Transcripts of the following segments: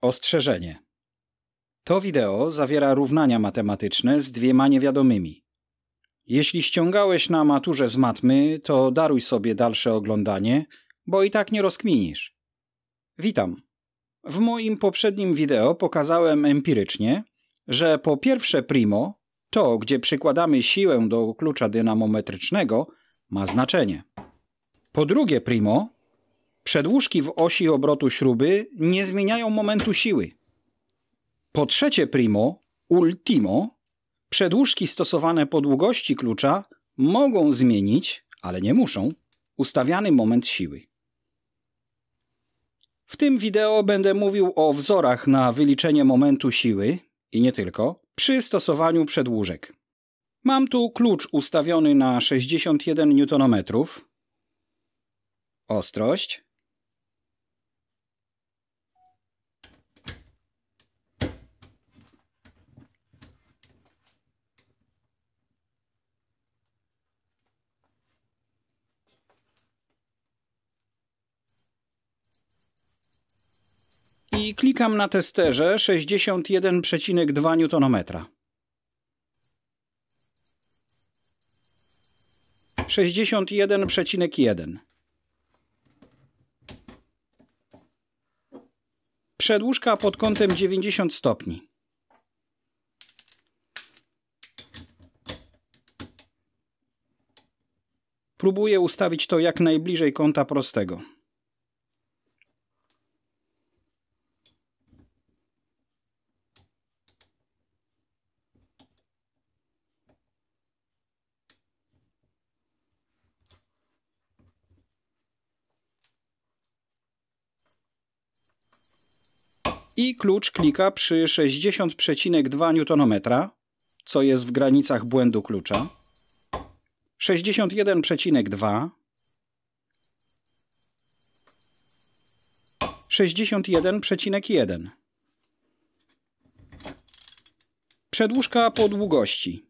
Ostrzeżenie. To wideo zawiera równania matematyczne z dwiema niewiadomymi. Jeśli ściągałeś na maturze z matmy, to daruj sobie dalsze oglądanie, bo i tak nie rozkminisz. Witam. W moim poprzednim wideo pokazałem empirycznie, że po pierwsze primo, to gdzie przykładamy siłę do klucza dynamometrycznego, ma znaczenie. Po drugie primo, Przedłużki w osi obrotu śruby nie zmieniają momentu siły. Po trzecie primo, ultimo, przedłużki stosowane po długości klucza mogą zmienić, ale nie muszą, ustawiany moment siły. W tym wideo będę mówił o wzorach na wyliczenie momentu siły i nie tylko przy stosowaniu przedłużek. Mam tu klucz ustawiony na 61 Nm, ostrość, i klikam na testerze 61,2 Nm. 61,1. Przedłużka pod kątem 90 stopni. Próbuję ustawić to jak najbliżej kąta prostego. i klucz klika przy 60,2 Nm, co jest w granicach błędu klucza, 61,2 61,1 Przedłużka po długości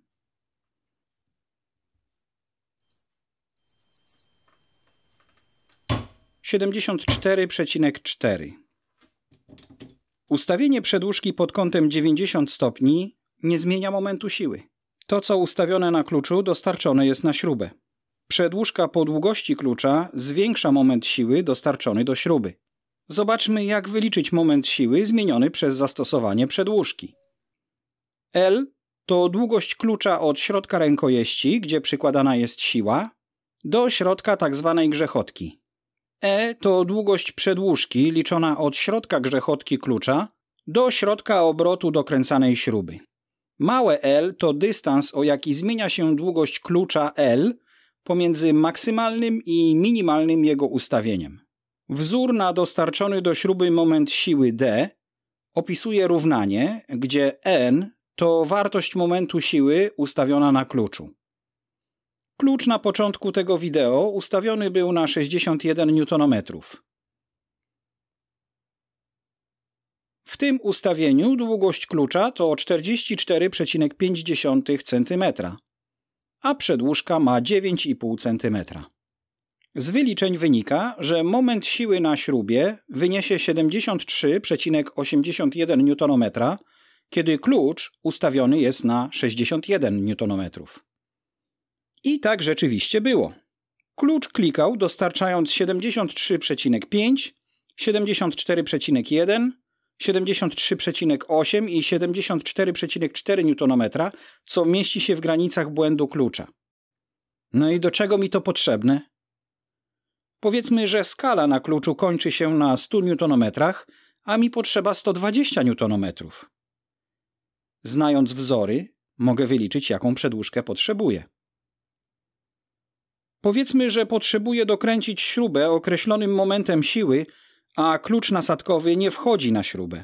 74,4. Ustawienie przedłużki pod kątem 90 stopni nie zmienia momentu siły. To, co ustawione na kluczu, dostarczone jest na śrubę. Przedłużka po długości klucza zwiększa moment siły dostarczony do śruby. Zobaczmy, jak wyliczyć moment siły zmieniony przez zastosowanie przedłużki. L to długość klucza od środka rękojeści, gdzie przykładana jest siła, do środka tzw. Tak grzechotki. E to długość przedłużki liczona od środka grzechotki klucza do środka obrotu dokręcanej śruby. Małe L to dystans, o jaki zmienia się długość klucza L pomiędzy maksymalnym i minimalnym jego ustawieniem. Wzór na dostarczony do śruby moment siły D opisuje równanie, gdzie N to wartość momentu siły ustawiona na kluczu. Klucz na początku tego wideo ustawiony był na 61 Nm. W tym ustawieniu długość klucza to 44,5 cm, a przedłużka ma 9,5 cm. Z wyliczeń wynika, że moment siły na śrubie wyniesie 73,81 Nm, kiedy klucz ustawiony jest na 61 Nm. I tak rzeczywiście było. Klucz klikał, dostarczając 73,5, 74,1, 73,8 i 74,4 Nm, co mieści się w granicach błędu klucza. No i do czego mi to potrzebne? Powiedzmy, że skala na kluczu kończy się na 100 Nm, a mi potrzeba 120 Nm. Znając wzory, mogę wyliczyć, jaką przedłużkę potrzebuję. Powiedzmy, że potrzebuje dokręcić śrubę określonym momentem siły, a klucz nasadkowy nie wchodzi na śrubę.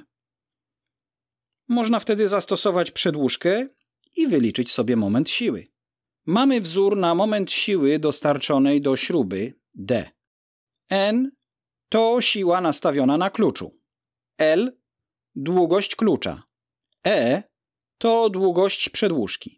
Można wtedy zastosować przedłużkę i wyliczyć sobie moment siły. Mamy wzór na moment siły dostarczonej do śruby D. N to siła nastawiona na kluczu. L długość klucza. E to długość przedłużki.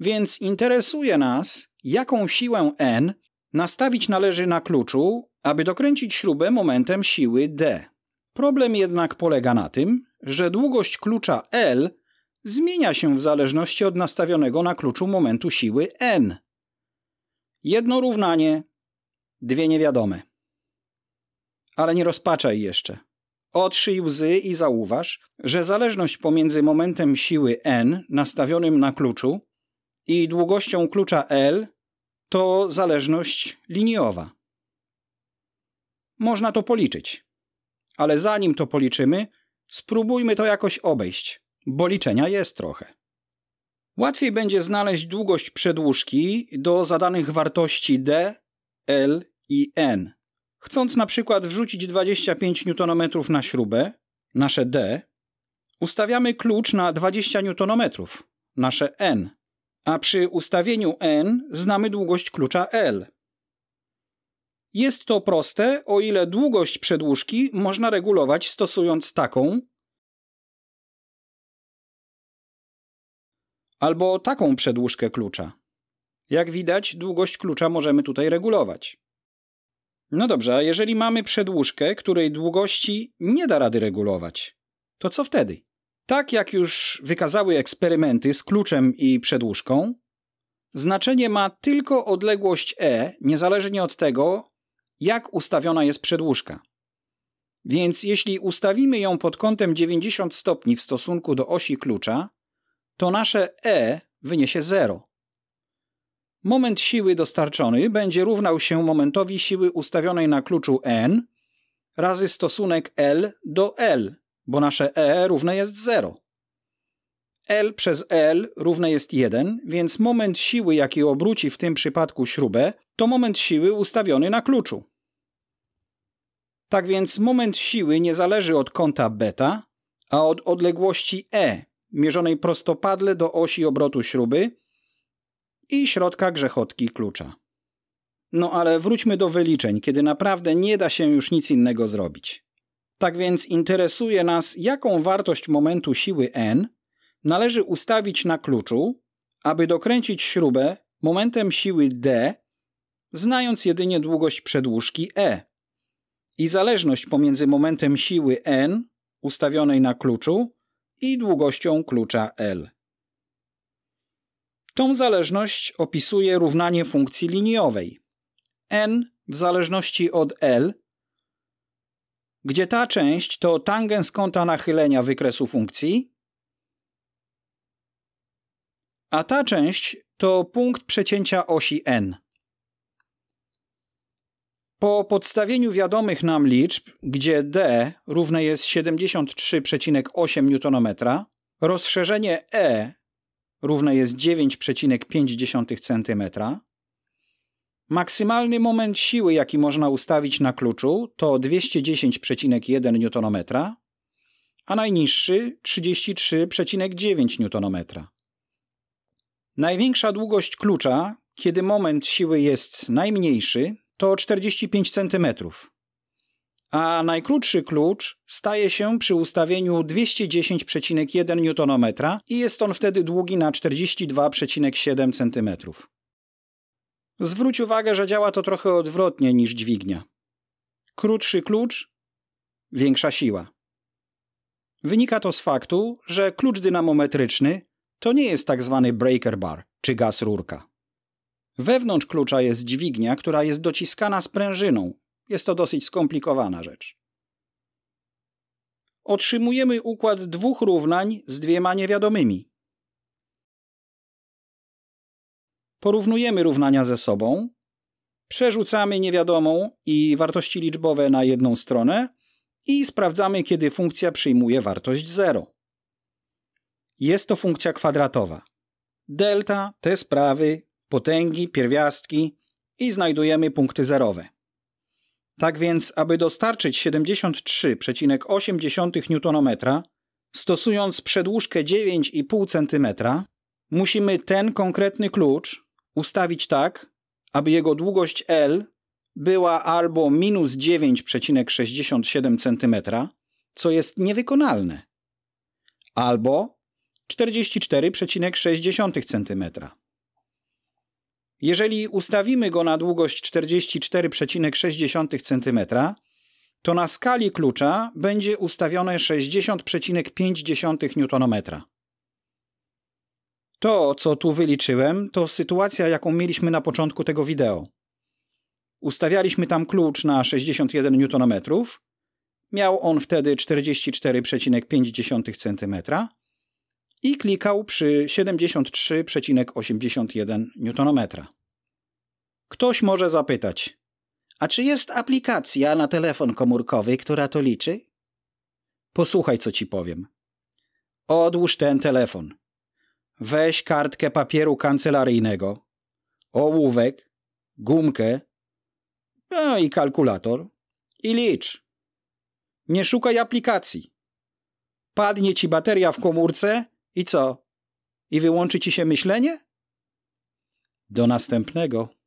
Więc interesuje nas, jaką siłę N nastawić należy na kluczu, aby dokręcić śrubę momentem siły D. Problem jednak polega na tym, że długość klucza L zmienia się w zależności od nastawionego na kluczu momentu siły N. Jedno równanie, dwie niewiadome. Ale nie rozpaczaj jeszcze. Otrzyj łzy i zauważ, że zależność pomiędzy momentem siły N nastawionym na kluczu i długością klucza L to zależność liniowa. Można to policzyć, ale zanim to policzymy, spróbujmy to jakoś obejść, bo liczenia jest trochę. Łatwiej będzie znaleźć długość przedłużki do zadanych wartości D, L i N. Chcąc na przykład wrzucić 25 Nm na śrubę, nasze D, ustawiamy klucz na 20 Nm, nasze N a przy ustawieniu n znamy długość klucza L. Jest to proste, o ile długość przedłużki można regulować stosując taką albo taką przedłużkę klucza. Jak widać, długość klucza możemy tutaj regulować. No dobrze, a jeżeli mamy przedłużkę, której długości nie da rady regulować, to co wtedy? Tak jak już wykazały eksperymenty z kluczem i przedłużką, znaczenie ma tylko odległość e, niezależnie od tego, jak ustawiona jest przedłużka. Więc jeśli ustawimy ją pod kątem 90 stopni w stosunku do osi klucza, to nasze e wyniesie 0. Moment siły dostarczony będzie równał się momentowi siły ustawionej na kluczu n razy stosunek L do L, bo nasze E równe jest 0. L przez L równe jest 1, więc moment siły, jaki obróci w tym przypadku śrubę, to moment siły ustawiony na kluczu. Tak więc moment siły nie zależy od kąta beta, a od odległości E, mierzonej prostopadle do osi obrotu śruby i środka grzechotki klucza. No ale wróćmy do wyliczeń, kiedy naprawdę nie da się już nic innego zrobić. Tak więc interesuje nas, jaką wartość momentu siły n należy ustawić na kluczu, aby dokręcić śrubę momentem siły d, znając jedynie długość przedłużki e. I zależność pomiędzy momentem siły n ustawionej na kluczu i długością klucza L. Tą zależność opisuje równanie funkcji liniowej. n w zależności od L gdzie ta część to tangens kąta nachylenia wykresu funkcji, a ta część to punkt przecięcia osi n. Po podstawieniu wiadomych nam liczb, gdzie d równe jest 73,8 Nm, rozszerzenie e równe jest 9,5 cm, Maksymalny moment siły, jaki można ustawić na kluczu, to 210,1 Nm, a najniższy 33,9 Nm. Największa długość klucza, kiedy moment siły jest najmniejszy, to 45 cm, a najkrótszy klucz staje się przy ustawieniu 210,1 Nm i jest on wtedy długi na 42,7 cm. Zwróć uwagę, że działa to trochę odwrotnie niż dźwignia. Krótszy klucz, większa siła. Wynika to z faktu, że klucz dynamometryczny to nie jest tak zwany breaker bar czy gaz rurka. Wewnątrz klucza jest dźwignia, która jest dociskana sprężyną. Jest to dosyć skomplikowana rzecz. Otrzymujemy układ dwóch równań z dwiema niewiadomymi. porównujemy równania ze sobą, przerzucamy niewiadomą i wartości liczbowe na jedną stronę i sprawdzamy, kiedy funkcja przyjmuje wartość 0. Jest to funkcja kwadratowa. Delta, te sprawy, potęgi, pierwiastki i znajdujemy punkty zerowe. Tak więc, aby dostarczyć 73,8 Nm, stosując przedłużkę 9,5 cm, musimy ten konkretny klucz ustawić tak, aby jego długość L była albo minus 9,67 cm, co jest niewykonalne, albo 44,6 cm. Jeżeli ustawimy go na długość 44,6 cm, to na skali klucza będzie ustawione 60,5 Nm. To, co tu wyliczyłem, to sytuacja, jaką mieliśmy na początku tego wideo. Ustawialiśmy tam klucz na 61 Nm. Miał on wtedy 44,5 cm i klikał przy 73,81 Nm. Ktoś może zapytać: A czy jest aplikacja na telefon komórkowy, która to liczy? Posłuchaj, co ci powiem. Odłóż ten telefon. Weź kartkę papieru kancelaryjnego, ołówek, gumkę, no i kalkulator i licz. Nie szukaj aplikacji. Padnie ci bateria w komórce i co? I wyłączy ci się myślenie? Do następnego.